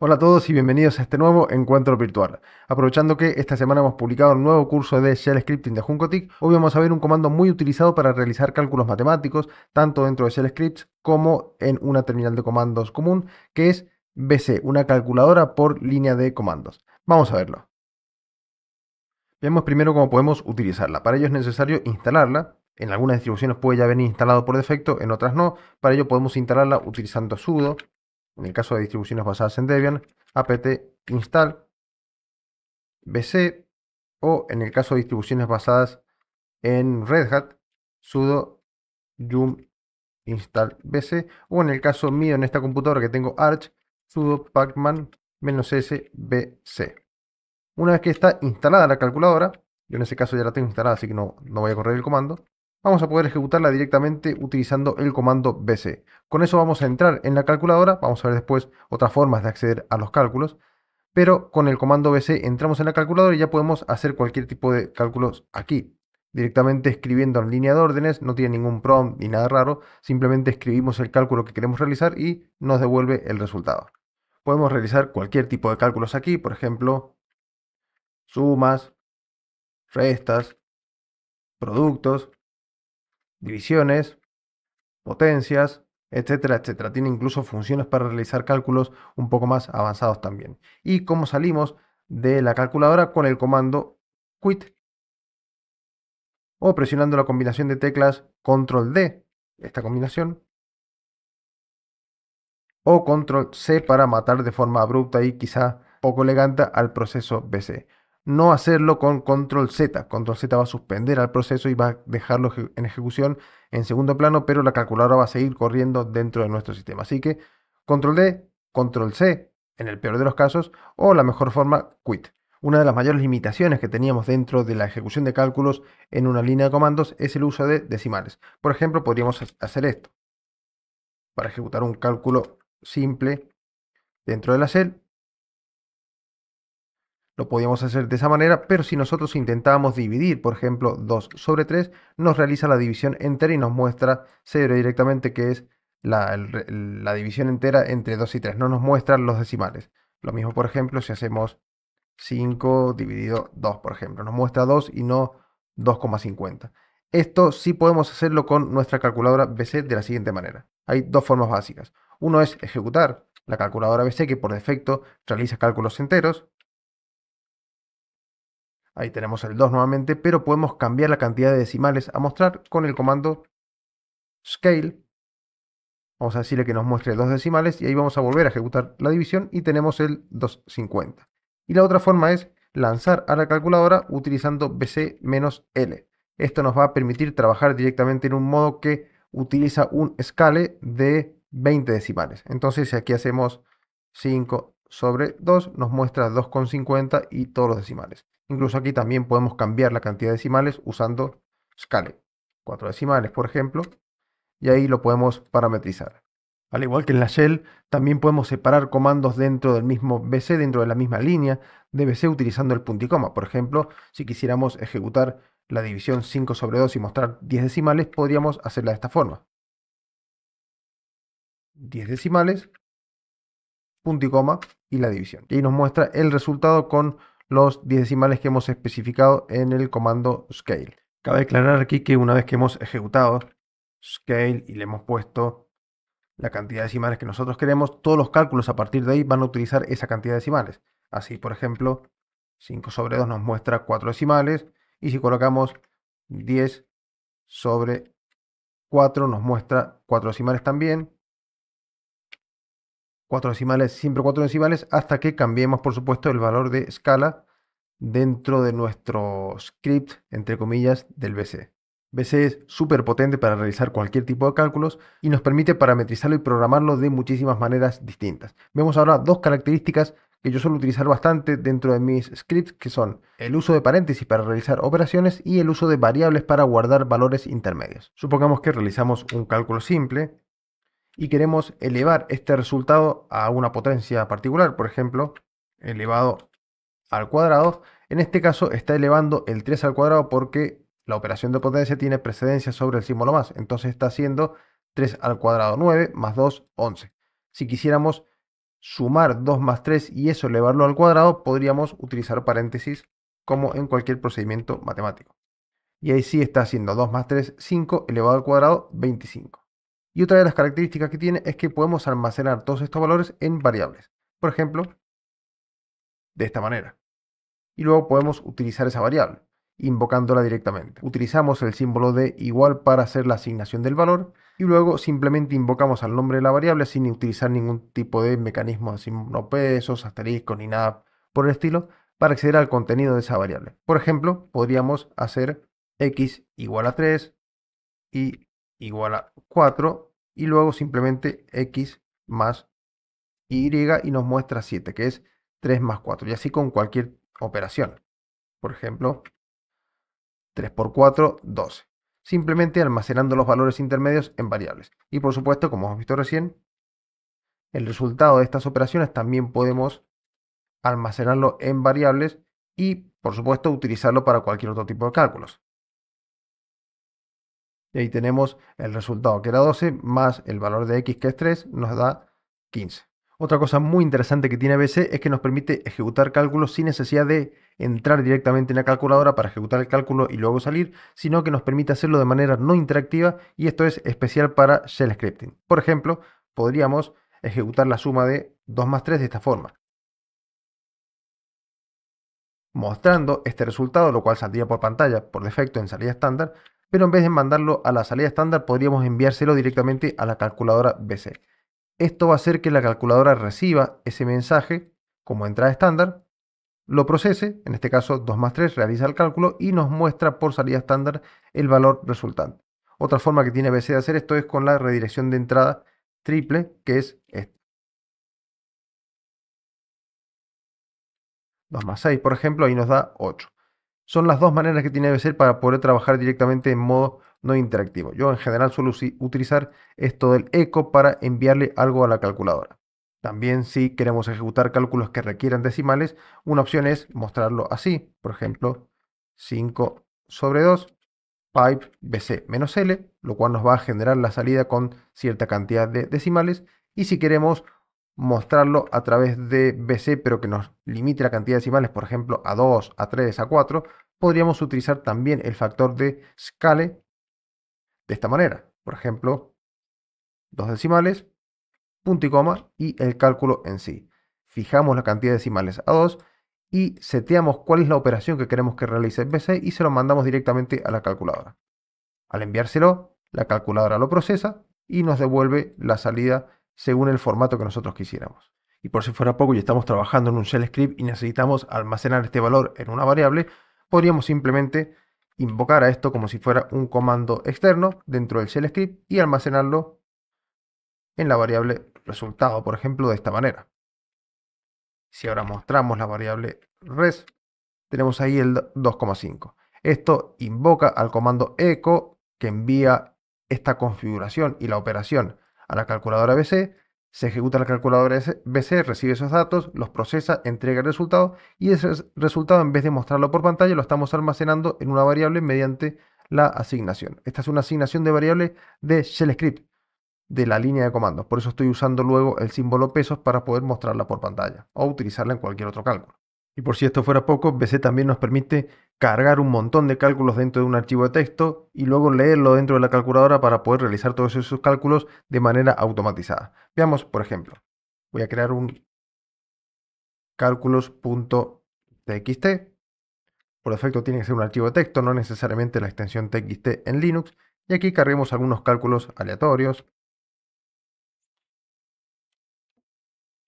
Hola a todos y bienvenidos a este nuevo encuentro virtual. Aprovechando que esta semana hemos publicado el nuevo curso de Shell Scripting de Junkotik, hoy vamos a ver un comando muy utilizado para realizar cálculos matemáticos, tanto dentro de Shell Scripts como en una terminal de comandos común, que es BC, una calculadora por línea de comandos. Vamos a verlo. Vemos primero cómo podemos utilizarla. Para ello es necesario instalarla. En algunas distribuciones puede ya venir instalado por defecto, en otras no. Para ello podemos instalarla utilizando sudo en el caso de distribuciones basadas en Debian, apt install bc o en el caso de distribuciones basadas en Red Hat, sudo yum install bc o en el caso mío en esta computadora que tengo Arch, sudo pacman-s bc. Una vez que está instalada la calculadora, yo en ese caso ya la tengo instalada así que no, no voy a correr el comando, vamos a poder ejecutarla directamente utilizando el comando BC. Con eso vamos a entrar en la calculadora, vamos a ver después otras formas de acceder a los cálculos, pero con el comando BC entramos en la calculadora y ya podemos hacer cualquier tipo de cálculos aquí. Directamente escribiendo en línea de órdenes, no tiene ningún prompt ni nada raro, simplemente escribimos el cálculo que queremos realizar y nos devuelve el resultado. Podemos realizar cualquier tipo de cálculos aquí, por ejemplo, sumas, restas, productos, divisiones, potencias, etcétera, etcétera. Tiene incluso funciones para realizar cálculos un poco más avanzados también. Y cómo salimos de la calculadora con el comando quit o presionando la combinación de teclas control D, esta combinación, o control C para matar de forma abrupta y quizá poco elegante al proceso BC no hacerlo con control Z. Control Z va a suspender al proceso y va a dejarlo en ejecución en segundo plano, pero la calculadora va a seguir corriendo dentro de nuestro sistema. Así que control D, control C, en el peor de los casos, o la mejor forma, quit. Una de las mayores limitaciones que teníamos dentro de la ejecución de cálculos en una línea de comandos es el uso de decimales. Por ejemplo, podríamos hacer esto. Para ejecutar un cálculo simple dentro de la cell. Lo podíamos hacer de esa manera, pero si nosotros intentábamos dividir, por ejemplo, 2 sobre 3, nos realiza la división entera y nos muestra 0 directamente, que es la, división entera entre 2 y 3. No nos muestra los decimales. Lo mismo, por ejemplo, si hacemos 5 dividido 2, por ejemplo. Nos muestra 2 y no 2,50. Esto sí podemos hacerlo con nuestra calculadora BC de la siguiente manera. Hay dos formas básicas. Uno es ejecutar la calculadora BC que por defecto realiza cálculos enteros. Ahí tenemos el 2 nuevamente, pero podemos cambiar la cantidad de decimales a mostrar con el comando scale. Vamos a decirle que nos muestre dos decimales y ahí vamos a volver a ejecutar la división y tenemos el 250. Y la otra forma es lanzar a la calculadora utilizando bc-l. Esto nos va a permitir trabajar directamente en un modo que utiliza un scale de 20 decimales. Entonces si aquí hacemos 5 sobre 2 nos muestra 2,50 y todos los decimales. Incluso aquí también podemos cambiar la cantidad de decimales usando scale. Cuatro decimales, por ejemplo, y ahí lo podemos parametrizar. Al igual que en la shell, también podemos separar comandos dentro del mismo BC, dentro de la misma línea de BC utilizando el punto y coma. Por ejemplo, si quisiéramos ejecutar la división 5 sobre 2 y mostrar 10 decimales, podríamos hacerla de esta forma. 10 decimales, punto y coma y la división. Y ahí nos muestra el resultado con los decimales que hemos especificado en el comando scale. Cabe aclarar aquí que una vez que hemos ejecutado scale y le hemos puesto la cantidad de decimales que nosotros queremos, todos los cálculos a partir de ahí van a utilizar esa cantidad de decimales. Así, por ejemplo, 5 sobre 2 nos muestra 4 decimales y si colocamos 10 sobre 4 nos muestra 4 decimales también cuatro decimales, siempre cuatro decimales, hasta que cambiemos, por supuesto, el valor de escala dentro de nuestro script, entre comillas, del BC. BC es súper potente para realizar cualquier tipo de cálculos y nos permite parametrizarlo y programarlo de muchísimas maneras distintas. Vemos ahora dos características que yo suelo utilizar bastante dentro de mis scripts, que son el uso de paréntesis para realizar operaciones y el uso de variables para guardar valores intermedios. Supongamos que realizamos un cálculo simple y queremos elevar este resultado a una potencia particular, por ejemplo, elevado al cuadrado. En este caso está elevando el 3 al cuadrado porque la operación de potencia tiene precedencia sobre el símbolo más. Entonces está haciendo 3 al cuadrado 9 más 2, 11. Si quisiéramos sumar 2 más 3 y eso elevarlo al cuadrado, podríamos utilizar paréntesis como en cualquier procedimiento matemático. Y ahí sí está haciendo 2 más 3, 5 elevado al cuadrado, 25. Y otra de las características que tiene es que podemos almacenar todos estos valores en variables. Por ejemplo, de esta manera. Y luego podemos utilizar esa variable, invocándola directamente. Utilizamos el símbolo de igual para hacer la asignación del valor y luego simplemente invocamos al nombre de la variable sin utilizar ningún tipo de mecanismo de no pesos, asterisco ni nada por el estilo para acceder al contenido de esa variable. Por ejemplo, podríamos hacer x igual a 3 y igual a 4 y luego simplemente x más y y nos muestra 7, que es 3 más 4, y así con cualquier operación. Por ejemplo, 3 por 4, 12. Simplemente almacenando los valores intermedios en variables. Y por supuesto, como hemos visto recién, el resultado de estas operaciones también podemos almacenarlo en variables y, por supuesto, utilizarlo para cualquier otro tipo de cálculos. Y ahí tenemos el resultado, que era 12, más el valor de x, que es 3, nos da 15. Otra cosa muy interesante que tiene ABC es que nos permite ejecutar cálculos sin necesidad de entrar directamente en la calculadora para ejecutar el cálculo y luego salir, sino que nos permite hacerlo de manera no interactiva y esto es especial para shell scripting. Por ejemplo, podríamos ejecutar la suma de 2 más 3 de esta forma. Mostrando este resultado, lo cual saldría por pantalla por defecto en salida estándar, pero en vez de mandarlo a la salida estándar podríamos enviárselo directamente a la calculadora BC. Esto va a hacer que la calculadora reciba ese mensaje como entrada estándar, lo procese, en este caso 2 más 3 realiza el cálculo y nos muestra por salida estándar el valor resultante. Otra forma que tiene BC de hacer esto es con la redirección de entrada triple, que es esto. 2 más 6, por ejemplo, ahí nos da 8. Son las dos maneras que tiene ser para poder trabajar directamente en modo no interactivo. Yo en general suelo utilizar esto del eco para enviarle algo a la calculadora. También si queremos ejecutar cálculos que requieran decimales, una opción es mostrarlo así. Por ejemplo, 5 sobre 2, pipe bc-l, lo cual nos va a generar la salida con cierta cantidad de decimales. Y si queremos mostrarlo a través de BC, pero que nos limite la cantidad de decimales, por ejemplo, a 2, a 3, a 4, podríamos utilizar también el factor de Scale de esta manera. Por ejemplo, dos decimales, punto y coma y el cálculo en sí. Fijamos la cantidad de decimales a 2 y seteamos cuál es la operación que queremos que realice BC y se lo mandamos directamente a la calculadora. Al enviárselo, la calculadora lo procesa y nos devuelve la salida según el formato que nosotros quisiéramos. Y por si fuera poco y estamos trabajando en un shell script y necesitamos almacenar este valor en una variable, podríamos simplemente invocar a esto como si fuera un comando externo dentro del shell script y almacenarlo en la variable resultado, por ejemplo, de esta manera. Si ahora mostramos la variable res, tenemos ahí el 2,5. Esto invoca al comando echo que envía esta configuración y la operación a la calculadora BC, se ejecuta la calculadora BC, recibe esos datos, los procesa, entrega el resultado y ese resultado en vez de mostrarlo por pantalla lo estamos almacenando en una variable mediante la asignación. Esta es una asignación de variable de shell script, de la línea de comandos. Por eso estoy usando luego el símbolo pesos para poder mostrarla por pantalla o utilizarla en cualquier otro cálculo. Y por si esto fuera poco, BC también nos permite cargar un montón de cálculos dentro de un archivo de texto y luego leerlo dentro de la calculadora para poder realizar todos esos cálculos de manera automatizada. Veamos, por ejemplo, voy a crear un cálculos.txt. Por defecto tiene que ser un archivo de texto, no necesariamente la extensión txt en Linux. Y aquí carguemos algunos cálculos aleatorios.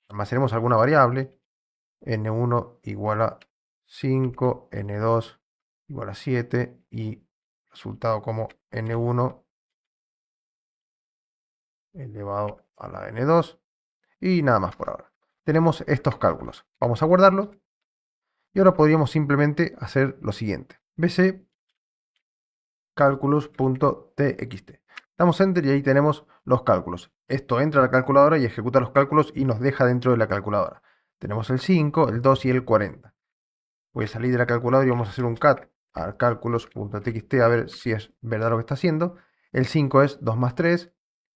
Almacenemos alguna variable N1 igual a 5, N2 igual a 7 y resultado como N1 elevado a la N2 y nada más por ahora. Tenemos estos cálculos. Vamos a guardarlos y ahora podríamos simplemente hacer lo siguiente. BC cálculos.txt. Damos enter y ahí tenemos los cálculos. Esto entra a la calculadora y ejecuta los cálculos y nos deja dentro de la calculadora. Tenemos el 5, el 2 y el 40. Voy a salir de la calculadora y vamos a hacer un cat a cálculos.txt a ver si es verdad lo que está haciendo. El 5 es 2 más 3,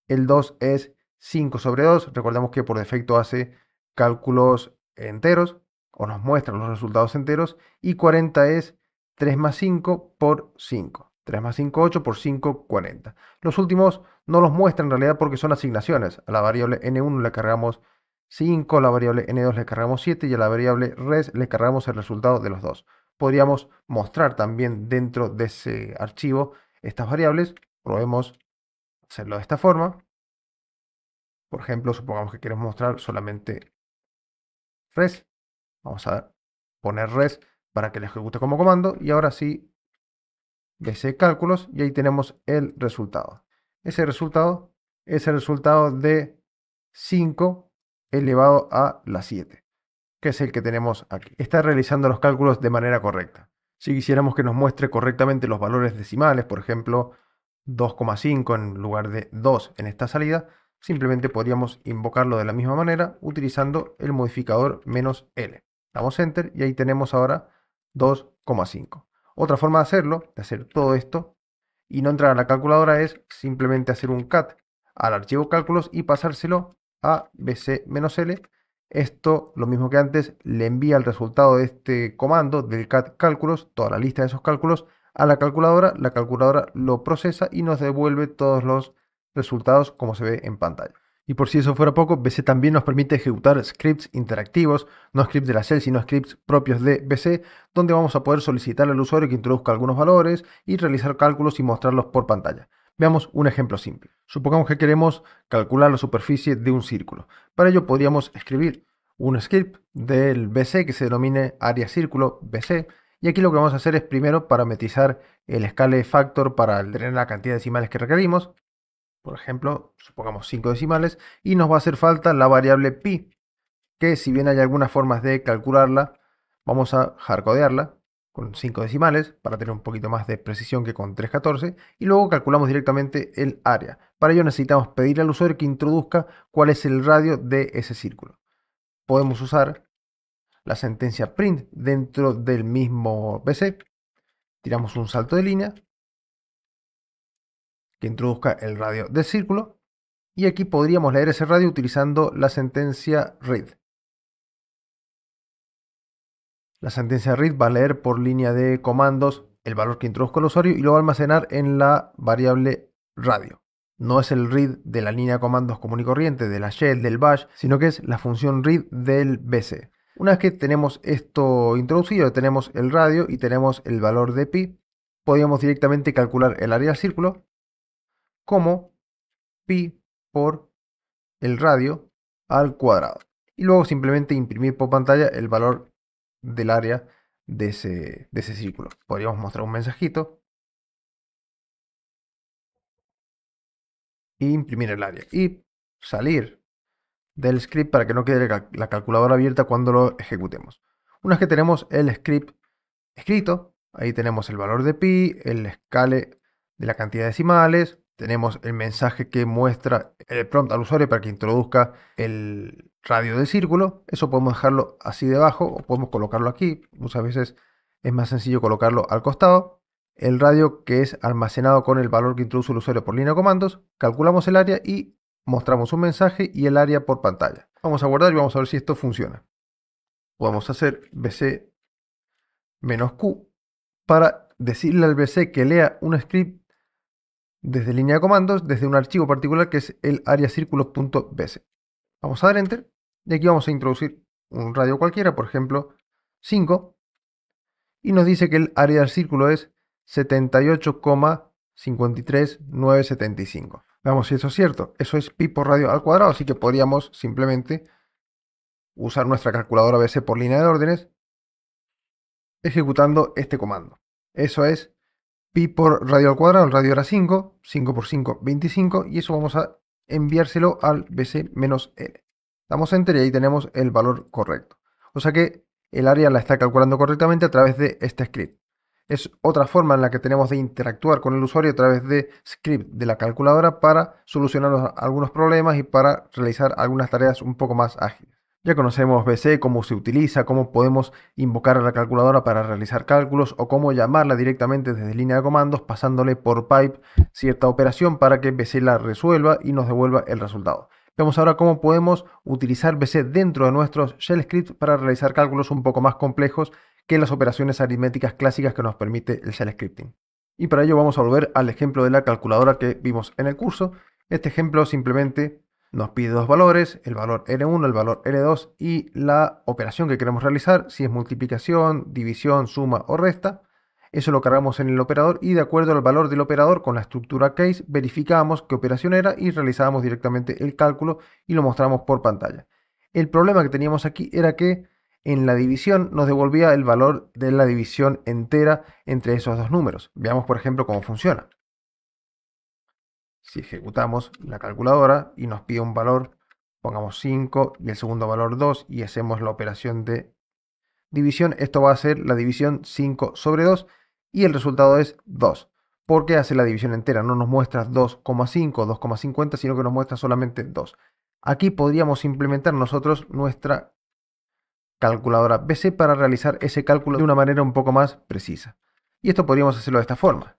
el 2 es 5 sobre 2. Recordemos que por defecto hace cálculos enteros o nos muestra los resultados enteros. Y 40 es 3 más 5 por 5. 3 más 5, 8 por 5, 40. Los últimos no los muestra en realidad porque son asignaciones. A la variable n1 la cargamos 5, la variable n2 le cargamos 7 y a la variable res le cargamos el resultado de los dos. Podríamos mostrar también dentro de ese archivo estas variables. Probemos hacerlo de esta forma. Por ejemplo, supongamos que queremos mostrar solamente res. Vamos a poner res para que le ejecute como comando. Y ahora sí, ese cálculos y ahí tenemos el resultado. Ese resultado es el resultado de 5 elevado a la 7, que es el que tenemos aquí. Está realizando los cálculos de manera correcta. Si quisiéramos que nos muestre correctamente los valores decimales, por ejemplo, 2,5 en lugar de 2 en esta salida, simplemente podríamos invocarlo de la misma manera utilizando el modificador menos L. Damos Enter y ahí tenemos ahora 2,5. Otra forma de hacerlo, de hacer todo esto y no entrar a la calculadora es simplemente hacer un cat al archivo cálculos y pasárselo a bc-l. Esto, lo mismo que antes, le envía el resultado de este comando del cat cálculos, toda la lista de esos cálculos, a la calculadora. La calculadora lo procesa y nos devuelve todos los resultados como se ve en pantalla. Y por si eso fuera poco, BC también nos permite ejecutar scripts interactivos, no scripts de la cel sino scripts propios de BC, donde vamos a poder solicitar al usuario que introduzca algunos valores y realizar cálculos y mostrarlos por pantalla. Veamos un ejemplo simple. Supongamos que queremos calcular la superficie de un círculo. Para ello podríamos escribir un script del BC que se denomine área círculo BC. Y aquí lo que vamos a hacer es primero parametrizar el scale factor para tener la cantidad de decimales que requerimos. Por ejemplo, supongamos 5 decimales. Y nos va a hacer falta la variable pi, que si bien hay algunas formas de calcularla, vamos a hardcodearla con 5 decimales para tener un poquito más de precisión que con 314 y luego calculamos directamente el área. Para ello necesitamos pedir al usuario que introduzca cuál es el radio de ese círculo. Podemos usar la sentencia print dentro del mismo pc Tiramos un salto de línea que introduzca el radio del círculo y aquí podríamos leer ese radio utilizando la sentencia read. La sentencia read va a leer por línea de comandos el valor que introduzco el usuario y lo va a almacenar en la variable radio. No es el read de la línea de comandos común y corriente, de la shell, del bash, sino que es la función read del BC. Una vez que tenemos esto introducido, tenemos el radio y tenemos el valor de pi, podríamos directamente calcular el área del círculo como pi por el radio al cuadrado. Y luego simplemente imprimir por pantalla el valor del área de ese, círculo. Podríamos mostrar un mensajito. E imprimir el área. Y salir del script para que no quede la calculadora abierta cuando lo ejecutemos. Una vez que tenemos el script escrito, ahí tenemos el valor de pi, el escale de la cantidad de decimales, tenemos el mensaje que muestra el prompt al usuario para que introduzca el radio de círculo. Eso podemos dejarlo así debajo o podemos colocarlo aquí. Muchas veces es más sencillo colocarlo al costado. El radio que es almacenado con el valor que introduce el usuario por línea de comandos. Calculamos el área y mostramos un mensaje y el área por pantalla. Vamos a guardar y vamos a ver si esto funciona. Podemos hacer bc-q para decirle al bc que lea un script desde línea de comandos, desde un archivo particular que es el área círculos.bc, Vamos a dar Enter y aquí vamos a introducir un radio cualquiera, por ejemplo 5, y nos dice que el área del círculo es 78,53975. Veamos si eso es cierto. Eso es pi por radio al cuadrado, así que podríamos simplemente usar nuestra calculadora BC por línea de órdenes ejecutando este comando. Eso es pi por radio al cuadrado, el radio era 5, 5 por 5, 25, y eso vamos a enviárselo al bc menos l. Damos enter y ahí tenemos el valor correcto. O sea que el área la está calculando correctamente a través de este script. Es otra forma en la que tenemos de interactuar con el usuario a través de script de la calculadora para solucionar algunos problemas y para realizar algunas tareas un poco más ágiles. Ya conocemos BC, cómo se utiliza, cómo podemos invocar a la calculadora para realizar cálculos o cómo llamarla directamente desde línea de comandos pasándole por pipe cierta operación para que BC la resuelva y nos devuelva el resultado. Vemos ahora cómo podemos utilizar BC dentro de nuestros shell scripts para realizar cálculos un poco más complejos que las operaciones aritméticas clásicas que nos permite el shell scripting. Y para ello vamos a volver al ejemplo de la calculadora que vimos en el curso. Este ejemplo simplemente nos pide dos valores, el valor l 1 el valor l 2 y la operación que queremos realizar, si es multiplicación, división, suma o resta. Eso lo cargamos en el operador y de acuerdo al valor del operador con la estructura case verificamos qué operación era y realizábamos directamente el cálculo y lo mostramos por pantalla. El problema que teníamos aquí era que en la división nos devolvía el valor de la división entera entre esos dos números. Veamos por ejemplo cómo funciona. Si ejecutamos la calculadora y nos pide un valor, pongamos 5 y el segundo valor 2 y hacemos la operación de división, esto va a ser la división 5 sobre 2 y el resultado es 2. Porque hace la división entera, no nos muestra 2,5, 2,50, sino que nos muestra solamente 2. Aquí podríamos implementar nosotros nuestra calculadora BC para realizar ese cálculo de una manera un poco más precisa. Y esto podríamos hacerlo de esta forma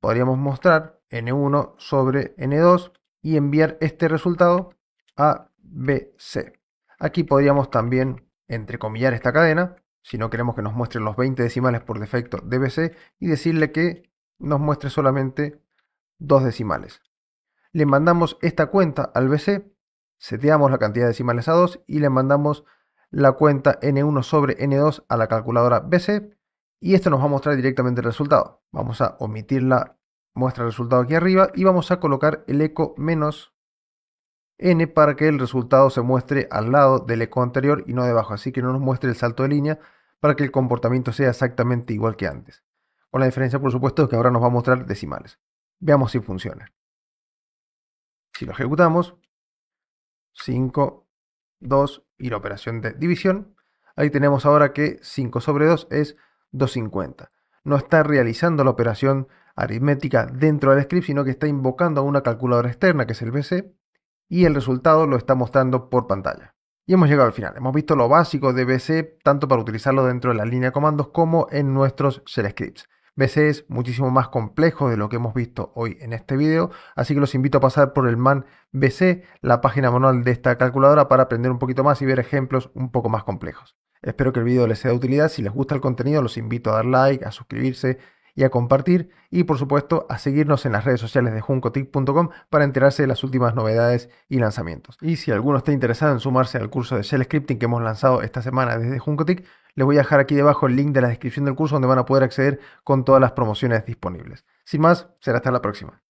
podríamos mostrar N1 sobre N2 y enviar este resultado a BC. Aquí podríamos también entrecomillar esta cadena, si no queremos que nos muestre los 20 decimales por defecto de BC, y decirle que nos muestre solamente dos decimales. Le mandamos esta cuenta al BC, seteamos la cantidad de decimales a 2 y le mandamos la cuenta N1 sobre N2 a la calculadora BC y esto nos va a mostrar directamente el resultado. Vamos a omitir la muestra de resultado aquí arriba y vamos a colocar el eco menos n para que el resultado se muestre al lado del eco anterior y no debajo, así que no nos muestre el salto de línea para que el comportamiento sea exactamente igual que antes. Con la diferencia, por supuesto, es que ahora nos va a mostrar decimales. Veamos si funciona. Si lo ejecutamos, 5, 2 y la operación de división, ahí tenemos ahora que 5 sobre 2 es 250. No está realizando la operación aritmética dentro del script, sino que está invocando a una calculadora externa, que es el BC, y el resultado lo está mostrando por pantalla. Y hemos llegado al final. Hemos visto lo básico de BC, tanto para utilizarlo dentro de la línea de comandos como en nuestros shell scripts. BC es muchísimo más complejo de lo que hemos visto hoy en este video, así que los invito a pasar por el MAN BC, la página manual de esta calculadora, para aprender un poquito más y ver ejemplos un poco más complejos. Espero que el video les sea de utilidad. Si les gusta el contenido, los invito a dar like, a suscribirse y a compartir. Y por supuesto, a seguirnos en las redes sociales de juncotic.com para enterarse de las últimas novedades y lanzamientos. Y si alguno está interesado en sumarse al curso de Shell Scripting que hemos lanzado esta semana desde Juncotic, les voy a dejar aquí debajo el link de la descripción del curso donde van a poder acceder con todas las promociones disponibles. Sin más, será hasta la próxima.